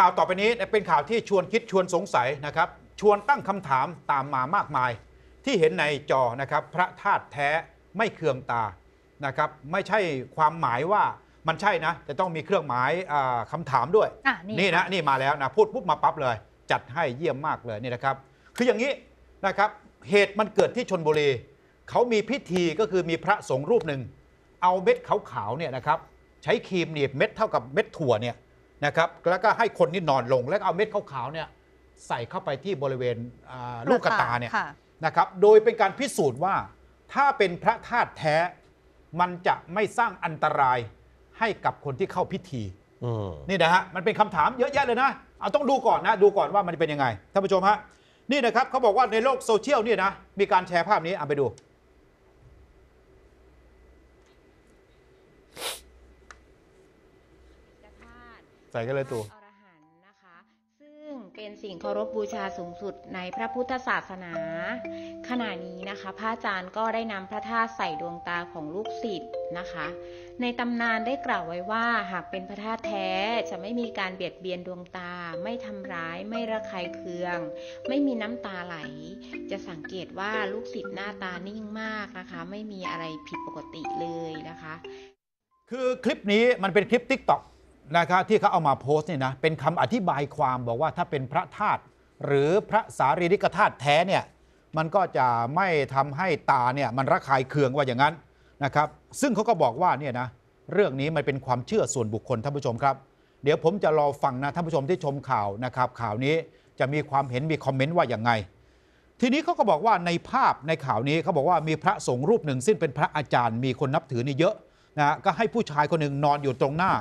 ข่าวต่อไปนี้เป็นข่าวที่ชวนคิดชวนสงสัยนะครับชวนตั้งคำถามตามมามากมาย ที่เห็นในจอนะครับพระธาตุแท้ไม่เคืองตานะครับไม่ใช่ความหมายว่ามันใช่นะ แต่ต้องมีเครื่องหมายคำถามด้วยนี่นะนี่มาแล้วนะพูดปุ๊บมาปั๊บเลย จัดให้เยี่ยมมากเลยนี่นะครับ คืออย่างนี้นะครับเหตุมันเกิดที่ชนบุรีเขามีพิธีก็คือมีพระสงฆ์รูปหนึ่งเอาเม็ดขาวๆเนี่ยนะครับใช้ครีมเนี่ยเม็ดเท่ากับเม็ดถั่วเนี่ยนะครับแล้วก็ให้คนนี่นอนลงแล้วเอาเม็ดขาวๆเนี่ยใส่เข้าไปที่บริเวณลูกกระตาเนี่ยนะครับโดยเป็นการพิสูจน์ว่าถ้าเป็นพระธาตุแท้มันจะไม่สร้างอันตรายให้กับคนที่เข้าพิธีนี่นะฮะมันเป็นคำถามเยอะแยะเลยนะเอาต้องดูก่อนนะดูก่อนว่ามันเป็นยังไงท่านผู้ชมฮะนี่นะครับเขาบอกว่าในโลกโซเชียลเนี่ยนะมีการแชร์ภาพนี้ เอาไปดูใส่กันเลยตอรหันนะคะซึ่งเป็นสิ่งเคารพบูชาสูงสุดในพระพุทธศาสนา ขณะนี้นะคะพระอาจารย์ก็ได้นำพระธาตุใส่ดวงตาของลูกศิษย์นะคะ ในตำนานได้กล่าวไว้ว่า หากเป็นพระธาตุแท้จะไม่มีการเบียดเบียนดวงตา ไม่ทำร้าย ไม่ระคายเคือง ไม่มีน้ำตาไหล จะสังเกตว่าลูกศิษย์หน้าตานิ่งมากนะคะไม่มีอะไรผิดปกติเลยนะคะ คือคลิปนี้มันเป็นคลิปติ๊กต็อกนะครับที่เขาเอามาโพสต์เนี่ยนะ เป็นคำอธิบายความบอกว่าถ้าเป็นพระธาตุหรือพระสารีริกธาตุแท้เนี่ยมันก็จะไม่ทำให้ตาเนี่ยมันระคายเคืองว่าอย่างนั้นนะครับซึ่งเขาก็บอกว่าเนี่ยนะเรื่องนี้มันเป็นความเชื่อส่วนบุคคลท่านผู้ชมครับเดี๋ยวผมจะรอฟังนะท่านผู้ชมที่ชมข่าวนะครับข่าวนี้จะมีความเห็นมีคอมเมนต์ว่าอย่างไง ทีนี้เขาก็บอกว่าในภาพในข่าวนี้เขาบอกว่ามีพระสงฆ์รูปหนึ่งซึ่งเป็นพระอาจารย์มีคนนับถือนี่เยอะนะก็ให้ผู้ชายคนหนึ่งนอนอยู่ตรงหน้า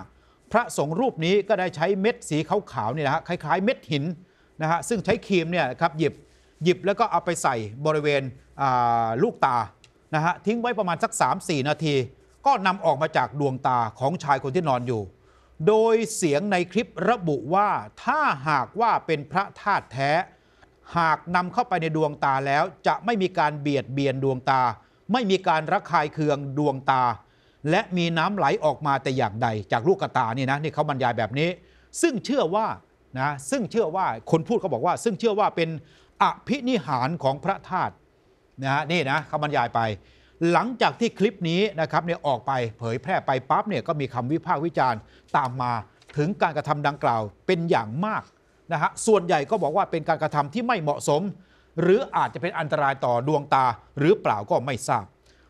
พระสงฆ์รูปนี้ก็ได้ใช้เม็ดสีขาวๆนี่นะฮะคล้ายๆเม็ดหินนะฮะซึ่งใช้ครีมเนี่ยครับหยิบ หยิบแล้วก็เอาไปใส่บริเวณลูกตานะฮะทิ้งไว้ประมาณสัก 3-4 นาทีก็นำออกมาจากดวงตาของชายคนที่นอนอยู่ โดยเสียงในคลิประบุว่าถ้าหากว่าเป็นพระธาตุแท้ หากนำเข้าไปในดวงตาแล้ว จะไม่มีการเบียดเบียนดวงตา ไม่มีการระคายเคืองดวงตาและมีน้ำไหลออกมาแต่อย่างใดจากลูกระตานี่นะนี่เขาบรรยายแบบนี้ ซึ่งเชื่อว่านะซึ่งเชื่อว่าคนพูดเขาบอกว่า ซึ่งเชื่อว่าเป็นอภินิหารของพระธาตุนะนี่นะเขาบรรยายไป หลังจากที่คลิปนี้นะครับเนี่ยออกไปเผยแพร่ไปปั๊บเนี่ยก็มีคำวิพากษ์วิจารณ์ตามมา ถึงการกระทำดังกล่าวเป็นอย่างมากนะฮะส่วนใหญ่ก็บอกว่าเป็นการกระทำที่ไม่เหมาะสม หรืออาจจะเป็นอันตรายต่อดวงตาหรือเปล่าก็ไม่ทราบ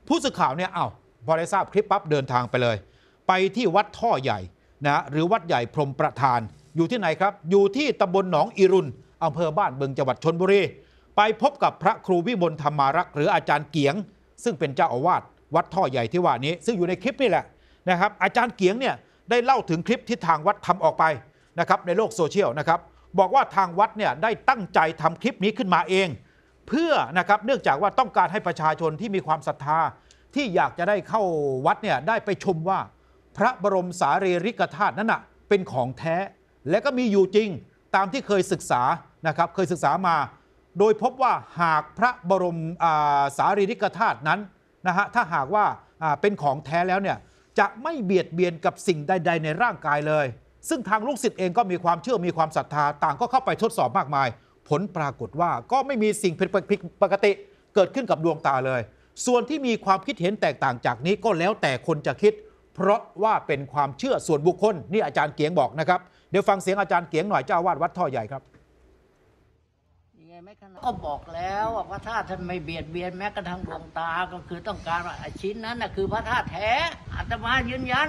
ผู้สื่อข่าวเนี่ยเอา้าพอได้ทราบคลิปปั๊บเดินทางไปเลย ไปที่วัดท่อใหญ่นะ หรือวัดใหญ่พรมประธานอยู่ที่ไหนครับอยู่ที่ตำบลหนองอิรุณอำเภอบ้านเบิงจังหวัดชนบุรี ไปพบกับพระครูวิบลธรรมารักษ์หรืออาจารย์เกียง ซึ่งเป็นเจ้าอาวาสวัดท่อใหญ่ที่ว่านี้ ซึ่งอยู่ในคลิปนี่แหละนะครับอาจารย์เกียงเนี่ยได้เล่าถึงคลิปที่ทางวัดทำออกไปนะครับในโลกโซเชียลนะครับบอกว่าทางวัดเนี่ยได้ตั้งใจทำคลิปนี้ขึ้นมาเอง เพื่อนะครับเนื่องจากว่าต้องการให้ประชาชนที่มีความศรัทธาที่อยากจะได้เข้าวัดเนี่ยได้ไปชมว่า พระบรมสารีริกธาตุนั้นอะเป็นของแท้และก็มีอยู่จริงตามที่เคยศึกษานะครับ เคยศึกษามา โดยพบว่าหากพระบรมสารีริกธาตุนั้นนะฮะถ้าหากว่าเป็นของแท้แล้วเนี่ยจะไม่เบียดเบียนกับสิ่งใดๆ ในร่างกายเลย ซึ่งทางลูกศิษย์เองก็มีความเชื่อมีความศรัทธาต่างก็เข้าไปทดสอบมากมาย ผลปรากฏว่าก็ไม่มีสิ่งผิดปกติเกิดขึ้นกับดวงตาเลยส่วนที่มีความคิดเห็นแตกต่างจากนี้ก็แล้วแต่คนจะคิด เพราะว่าเป็นความเชื่อส่วนบุคคลนี่อาจารย์เกียงบอกนะครับ เดี๋ยวฟังเสียงอาจารย์เกียงหน่อยเจ้าวาดวัดท่อใหญ่ครับก็บอกแล้ว ว่าพระธาตุท่านไม่เบียดเบียนแม้กระทั่งดวงตาก็คือต้องการวาชิ้นนั้นนะคือพระธาตุแท้อาตมายืนยัน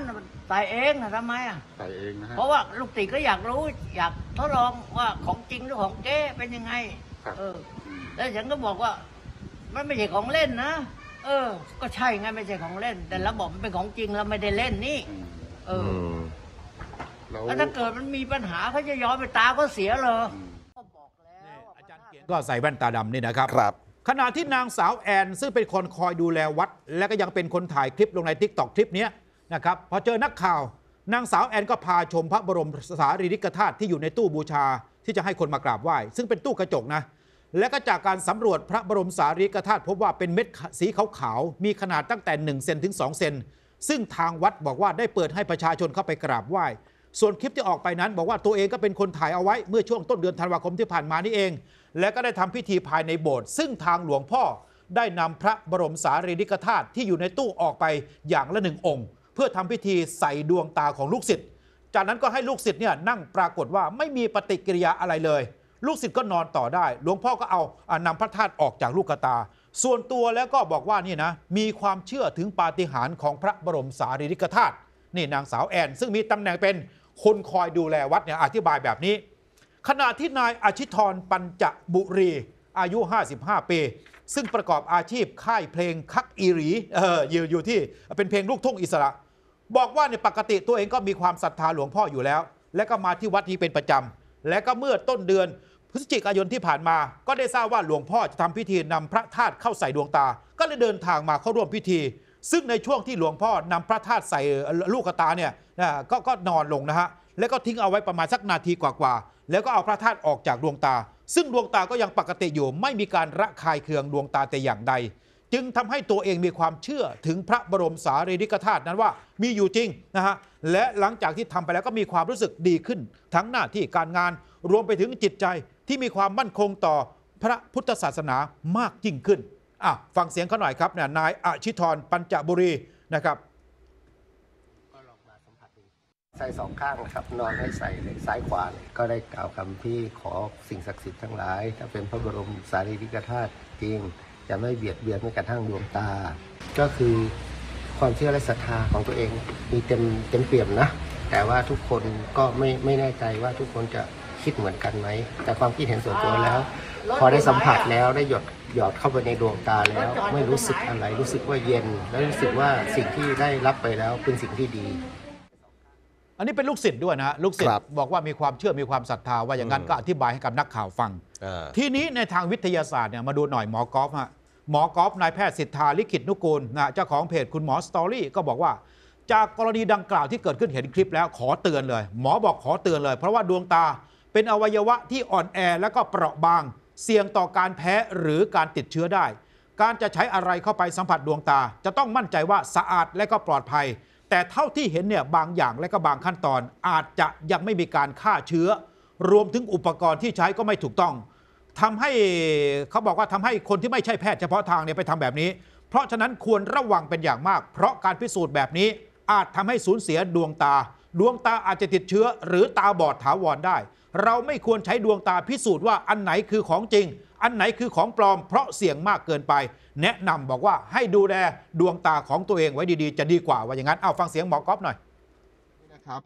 ตายเองนะทำไมอ่ะตายเองนะเพราะว่าลูกติก็อยากรู้ อยากทดลองว่าของจริงหรือของเก๊เป็นยังไงเออแล้วฉันก็บอกว่ามันไม่ใช่ของเล่นนะเออ ก็ใช่ไงไม่ใช่ของเล่น แต่เราบอกมันเป็นของจริงเราไม่ได้เล่นนี่ เออแล้วถ้าเกิดมันมีปัญหาเขาจะย้อนไปตาก็เสียเลยก็บอกแล้วอาจารย์เกียรติก็ใส่แว่นตาดำนี่นะครับครับ ขณะที่นางสาวแอนซึ่งเป็นคนคอยดูแลวัด และก็ยังเป็นคนถ่ายคลิปลงในทิกตอกคลิปนี้นะครับพอเจอนักข่าว นางสาวแอนก็พาชมพระบรมสารีริกธาตุที่อยู่ในตู้บูชาที่จะให้คนมากราบไหว้ ซึ่งเป็นตู้กระจกนะและก็จากการสำรวจพระบรมสารีริกธาตุพบว่าเป็นเม็ดสีขาวๆมีขนาดตั้งแต่ 1เซนถึง2เซนซึ่งทางวัดบอกว่าได้เปิดให้ประชาชนเข้าไปกราบไหว้ ส่วนคลิปที่ออกไปนั้นบอกว่าตัวเองก็เป็นคนถ่ายเอาไว้เมื่อช่วงต้นเดือนธันวาคมที่ผ่านมานี่เอง และก็ได้ทำพิธีภายในโบสถ์ซึ่งทางหลวงพ่อ ได้นำพระบรมสารีริกธาตุที่อยู่ในตู้ออกไปอย่างละหนึ่งองค์ เพื่อทำพิธีใส่ดวงตาของลูกศิษย์จากนั้นก็ให้ลูกศิษย์เนี่ยนั่งปรากฏว่าไม่มีปฏิกิริยาอะไรเลยลูกศิษย์ก็นอนต่อได้ หลวงพ่อก็เอานำพระธาตุออกจากลูกตา ส่วนตัวแล้วก็บอกว่านี่นะ มีความเชื่อถึงปาฏิหาริย์ของพระบรมสารีริกธาตุนี่นางสาวแอน ซึ่งมีตำแหน่งเป็นคนคอยดูแลวัดเนี่ยอธิบายแบบนี้ ขณะที่นายอาชิธรปัญจบุรี อายุ 55ปีซึ่งประกอบอาชีพค่ายเพลงคักอีรีเอออยู่อยู่ที่เป็นเพลงลูกทุ่งอิสระ บอกว่าในปกติตัวเองก็มีความศรัทธาหลวงพ่ออยู่แล้ว และก็มาที่วัดนี้เป็นประจำและก็เมื่อต้นเดือนพฤศจิกายนที่ผ่านมาก็ได้ทราบว่าหลวงพ่อจะทำพิธีนำพระธาตุเข้าใส่ดวงตา ก็เลยเดินทางมาเข้าร่วมพิธี ซึ่งในช่วงที่หลวงพ่อนำพระธาตุใส่ลูกตาเนี่ยกก็นอนลงนะฮะแล้วก็ทิ้งเอาไว้ประมาณสักนาทีกว่าๆแล้วก็เอาพระธาตุออกจากดวงตา ซึ่งดวงตาก็ยังปกติอยู่ไม่มีการระคายเคืองดวงตาแต่อย่างใด จึงทำให้ตัวเองมีความเชื่อถึงพระบรมสารีริกธาตุนั้นว่ามีอยู่จริงนะฮะและหลังจากที่ทำไปแล้วก็มีความรู้สึกดีขึ้น ทั้งหน้าที่การงานรวมไปถึงจิตใจที่มีความมั่นคงต่อพระพุทธศาสนามากยิ่งขึ้น อ่ะ ฟังเสียงเขาหน่อยครับนายอาชิธรปัญจบุรีนะครับใส่สองข้างนะครับ นอนให้ใส่เลยซ้ายขวาเลยก็ได้กล่าวคำพี่ขอสิ่งศักดิ์สิทธิ์ทั้งหลาย ถ้าเป็นพระบรมสารีริกธาตุจริงจะไม่เบียดเบียนไม่กระทั่งดวงตา ก็คือความเชื่อและศรัทธาของตัวเองมีเต็มเต็มเปี่ยมนะแต่ว่าทุกคนก็ไม่ไม่แน่ใจว่าทุกคนจะคิดเหมือนกันไหม แต่ความคิดเห็นส่วนตัวแล้ว พอได้สัมผัสแล้ว ได้หยดหยอดเข้าไปในดวงตาแล้ว ไม่รู้สึกอะไร รู้สึกว่าเย็น แล้วรู้สึกว่าสิ่งที่ได้รับไปแล้วเป็นสิ่งที่ดี อันนี้เป็นลูกศิษย์ด้วยนะลูกศิษย์บอกว่ามีความเชื่อมีความศรัทธาว่าอย่างนั้นก็อธิบายให้กับนักข่าวฟัง ทีนี้ในทางวิทยาศาสตร์เนี่ยมาดูหน่อยหมอกอฟฮะหมอกอ์ฟนายแพทย์สิทธาลิขิตนุกูลนะเจ้าของเพจคุณหมอสตอรี่ก็บอกว่า จากกรณีดังกล่าวที่เกิดขึ้นเห็นคลิปแล้วขอเตือนเลย หมอบอกขอเตือนเลย เพราะว่าดวงตาเป็นอวัยวะที่อ่อนแอและก็เปราะบาง เสี่ยงต่อการแพ้หรือการติดเชื้อได้ การจะใช้อะไรเข้าไปสัมผัสดวงตา จะต้องมั่นใจว่าสะอาดและก็ปลอดภัย แต่เท่าที่เห็นเนี่ยบางอย่างและก็บางขั้นตอน อาจจะยังไม่มีการฆ่าเชื้อ รวมถึงอุปกรณ์ที่ใช้ก็ไม่ถูกต้องทำให้เขาบอกว่าทำให้คนที่ไม่ใช่แพทย์เฉพาะทางเนี่ยไปทำแบบนี้ เพราะฉะนั้นควรระวังเป็นอย่างมาก เพราะการพิสูจน์แบบนี้อาจทำให้สูญเสียดวงตา ดวงตาอาจจะติดเชื้อ หรือตาบอดถาวรได้เราไม่ควรใช้ดวงตาพิสูจน์ว่าอันไหนคือของจริง อันไหนคือของปลอมเพราะเสี่ยงมากเกินไป แนะนำบอกว่าให้ดูแลดวงตาของตัวเองไว้ดีๆ จะดีกว่า ว่าอย่างนั้นเอาฟังเสียงหมอกรอบหน่อยนะครับ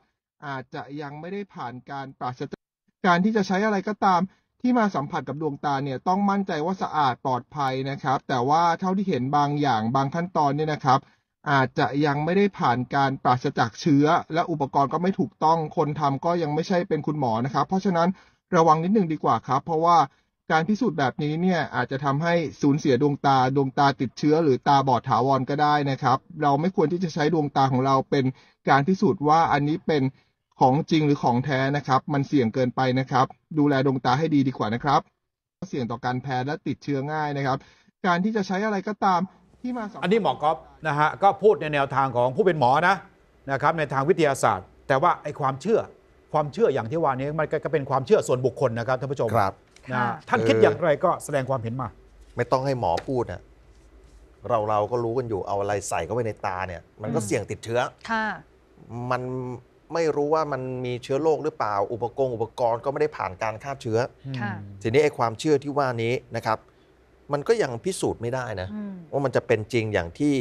อาจจะยังไม่ได้ผ่านการปราศจากการที่จะใช้อะไรก็ตามที่มาสัมผัสกับดวงตาเนี่ยต้องมั่นใจว่าสะอาดปลอดภัยนะครับ แต่ว่าเท่าที่เห็นบางอย่างบางขั้นตอนเนี่ยนะครับอาจจะยังไม่ได้ผ่านการปราศจากเชื้อ และอุปกรณ์ก็ไม่ถูกต้องคนทำก็ยังไม่ใช่เป็นคุณหมอนะครับ เพราะฉะนั้นระวังนิดนึงดีกว่าครับ เพราะว่าการพิสูจน์แบบนี้เนี่ยอาจจะทำให้สูญเสียดวงตา ดวงตาติดเชื้อหรือตาบอดถาวรก็ได้นะครับ เราไม่ควรที่จะใช้ดวงตาของเราเป็นการพิสูจน์ว่าอันนี้เป็นของจริงหรือของแท้นะครับ มันเสี่ยงเกินไปนะครับ ดูแลดวงตาให้ดีดีกว่านะครับเสี่ยงต่อการแพ้และติดเชื้อง่ายนะครับ การที่จะใช้อะไรก็ตามที่มาสองอันนี้หมอกรอบนะฮะก็พูดในแนวทางของผู้เป็นหมอนะนะครับ ในทางวิทยาศาสตร์ แต่ว่าไอ้ความเชื่อความเชื่ออย่างที่ว่านี้ มันก็เป็นความเชื่อส่วนบุคคลนะครับท่านผู้ชมครับนะท่านคิดอย่างไรก็แสดงความเห็นมา ไม่ต้องให้หมอพูดนะเราเราก็รู้กันอยู่เอาอะไรใส่เข้าไปในตาเนี่ย มันก็เสี่ยงติดเชื้อค่ะมันไม่รู้ว่ามันมีเชื้อโรคหรือเปล่าอุปกรณ์อุปกรณ์ก็ไม่ได้ผ่านการฆ่าเชื้อทีนี้ไอ้ความเชื่อที่ว่านี้นะครับมันก็ยังพิสูจน์ไม่ได้นะ ว่ามันจะเป็นจริงอย่างที่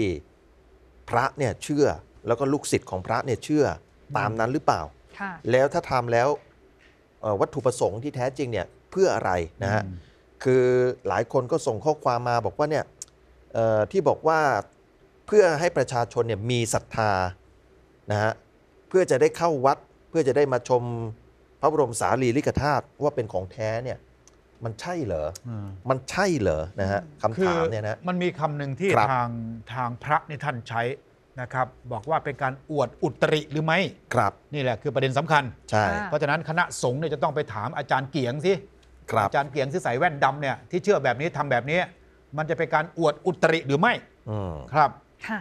พระเนี่ยเชื่อแล้วก็ลูกศิษย์ของพระเนี่ยเชื่อ ตามนั้นหรือเปล่า แล้วถ้าทำแล้ววัตถุประสงค์ที่แท้จริงเนี่ยเพื่ออะไรนะฮะคือหลายคนก็ส่งข้อความมาบอกว่าเนี่ยที่บอกว่าเพื่อให้ประชาชนเนี่ยมีศรัทธานะฮะเพื่อจะได้เข้าวัด เพื่อจะได้มาชมพระบรมสารีริกธาตุว่าเป็นของแท้เนี่ยมันใช่เหรอมันใช่เหรอนะฮะคำถามเนี่ยนะมันมีคำหนึ่งที่ทางทางพระในท่านใช้นะครับ บอกว่าเป็นการอวดอุตริหรือไม่ ครับ นี่แหละคือประเด็นสำคัญ ใช่ เพราะฉะนั้นคณะสงฆ์เนี่ยจะต้องไปถามอาจารย์เกียงสิ ครับ อาจารย์เกียงที่ใส่แว่นดำเนี่ยที่เชื่อแบบนี้ทำแบบนี้ มันจะเป็นการอวดอุตริหรือไม่อครับ ค่ะ